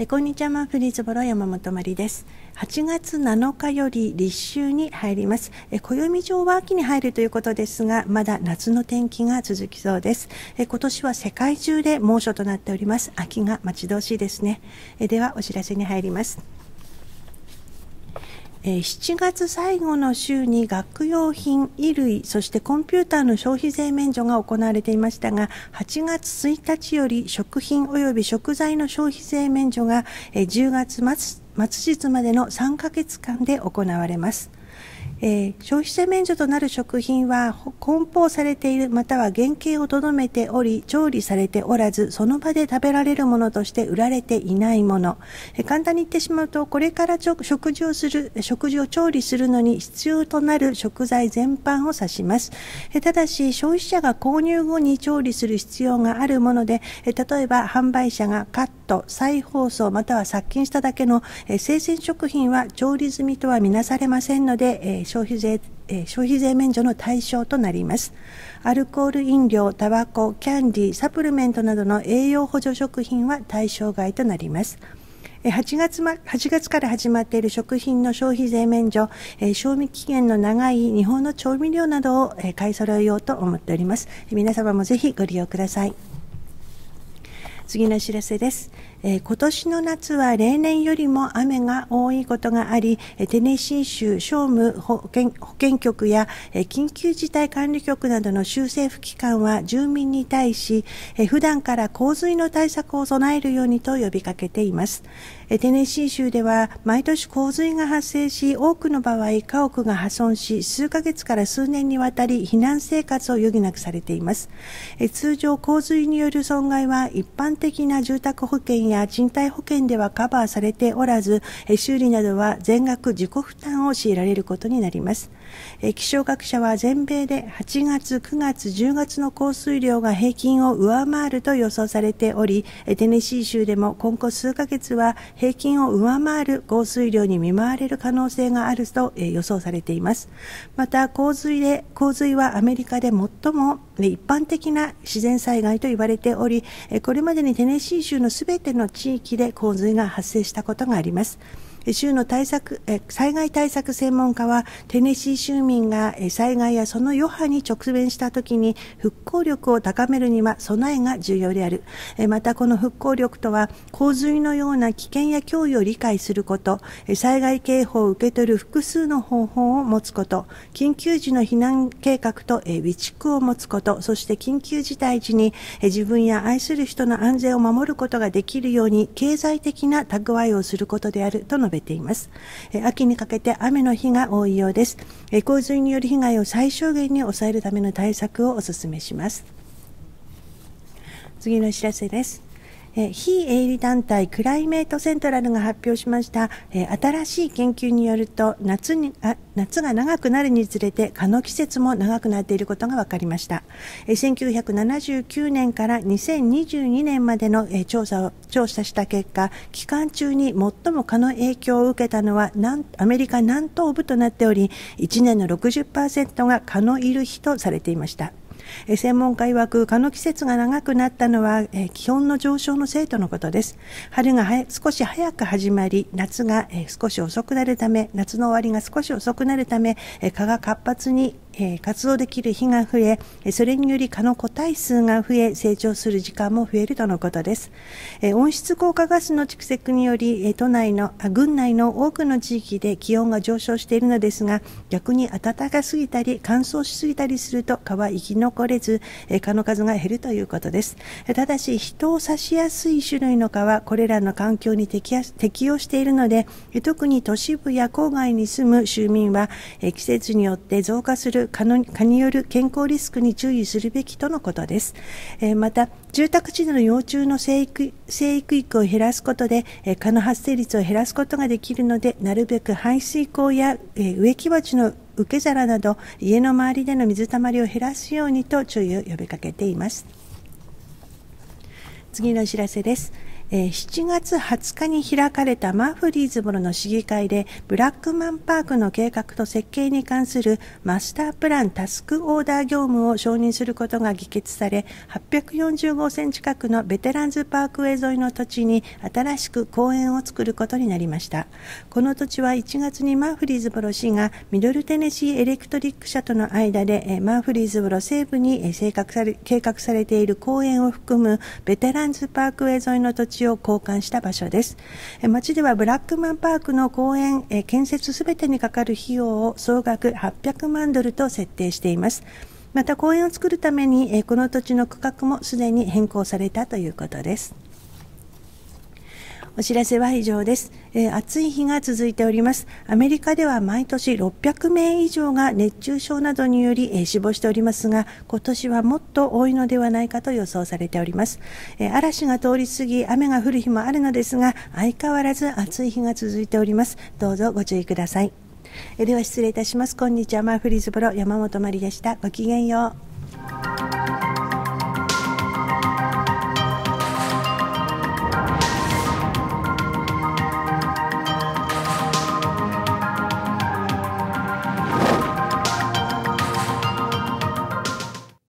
えこんにちはマンフリーズボロ山本まりです8月7日より立秋に入りますえ暦上は秋に入るということですがまだ夏の天気が続きそうですえ今年は世界中で猛暑となっております秋が待ち遠しいですねえではお知らせに入りますえ7月最後の週に学用品、衣類、そしてコンピューターの消費税免除が行われていましたが、8月1日より食品及び食材の消費税免除が、え10月末日までの3ヶ月間で行われます。えー、消費者免除となる食品は梱包されているまたは原型をとどめており調理されておらずその場で食べられるものとして売られていないもの、えー、簡単に言ってしまうとこれから食事をする食事を調理するのに必要となる食材全般を指します、えー、ただし消費者が購入後に調理する必要があるもので、えー、例えば販売者がカット再包装または殺菌しただけの、えー、生鮮食品は調理済みとは見なされませんので、えー消費税消費税免除の対象となりますアルコール飲料タバコキャンディサプリメントなどの栄養補助食品は対象外となります8月ま、,8 月から始まっている食品の消費税免除、賞味期限の長い日本の調味料などを買い揃えようと思っております。皆様もぜひご利用ください。次のお知らせです。えー、今年の夏は例年よりも雨が多いことがあり、テネシー州商務保健保健局や、えー、緊急事態管理局などの州政府機関は住民に対し、えー、普段から洪水の対策を備えるようにと呼びかけています。えテネシー州では毎年洪水が発生し、多くの場合家屋が破損し、数ヶ月から数年にわたり避難生活を余儀なくされています。え通常洪水による損害は一般的な住宅保険険や賃貸保険ではカバーされておらず、修理などは全額自己負担を強いられることになります。え気象学者は全米で8月、9月、10月の降水量が平均を上回ると予想されており、テネシー州でも今後数ヶ月は平均を上回る降水量に見舞われる可能性があると予想されています。また洪水で、洪水はアメリカで最も一般的な自然災害と言われており、これまでにテネシー州のすべての地域で洪水が発生したことがあります。州の対策災害対策専門家はテネシー州民が災害やその余波に直面した時に復興力を高めるには備えが重要であるまたこの復興力とは洪水のような危険や脅威を理解すること災害警報を受け取る複数の方法を持つこと緊急時の避難計画と備蓄を持つことそして緊急事態時に自分や愛する人の安全を守ることができるように経済的な蓄えをすることであると述べべています。秋にかけて雨の日が多いようです。洪水による被害を最小限に抑えるための対策をお勧めします。次のお知らせです。非営利団体クライメートセントラルが発表しました、新しい研究によると夏にあ夏が長くなるにつれて蚊の季節も長くなっていることが分かりました、1979年から2022年までの、調査を調査した結果期間中に最も蚊の影響を受けたのはアメリカ南東部となっており1年の60%が蚊のいる日とされていましたえ専門家曰く蚊の季節が長くなったのは、え気温の上昇のせいとのことです春が少し早く始まり夏が、え少し遅くなるため夏の終わりが少し遅くなるため、え蚊が活発に活動できる日が増えそれにより蚊の個体数が増え成長する時間も増えるとのことです温室効果ガスの蓄積により都内の群内の多くの地域で気温が上昇しているのですが逆に暖かすぎたり乾燥しすぎたりすると蚊は生き残れず蚊の数が減るということですただし人を刺しやすい種類の蚊はこれらの環境に適応しているので特に都市部や郊外に住む住民は季節によって増加する蚊による健康リスクに注意するべきとのことです。えー、また、住宅地での幼虫の生育生育域を減らすことで、え蚊の発生率を減らすことができるので、なるべく排水口や、え植木鉢の受け皿など、家の周りでの水たまりを減らすようにと注意を呼びかけています。次のお知らせです。え7月20日に開かれたマーフリーズボロの市議会でブラックマンパークの計画と設計に関するマスタープランタスクオーダー業務を承認することが議決され840号線近くのベテランズパークウェイ沿いの土地に新しく公園を作ることになりましたこの土地は1月にマーフリーズボロ市がミドルテネシーエレクトリック社との間で、えマーフリーズボロ西部に、えー、計画されている公園を含むベテランズパークウェイ沿いの土地地を交換した場所です。町ではブラックマンパークの公園建設すべてにかかる費用を総額800万ドルと設定しています。また公園を作るためにこの土地の区画もすでに変更されたということです。お知らせは以上です、えー、暑い日が続いておりますアメリカでは毎年600名以上が熱中症などにより、えー、死亡しておりますが今年はもっと多いのではないかと予想されております、えー、嵐が通り過ぎ雨が降る日もあるのですが相変わらず暑い日が続いておりますどうぞご注意くださいえでは失礼いたしますこんにちはマーフリーズプロ山本まりでしたごきげんよう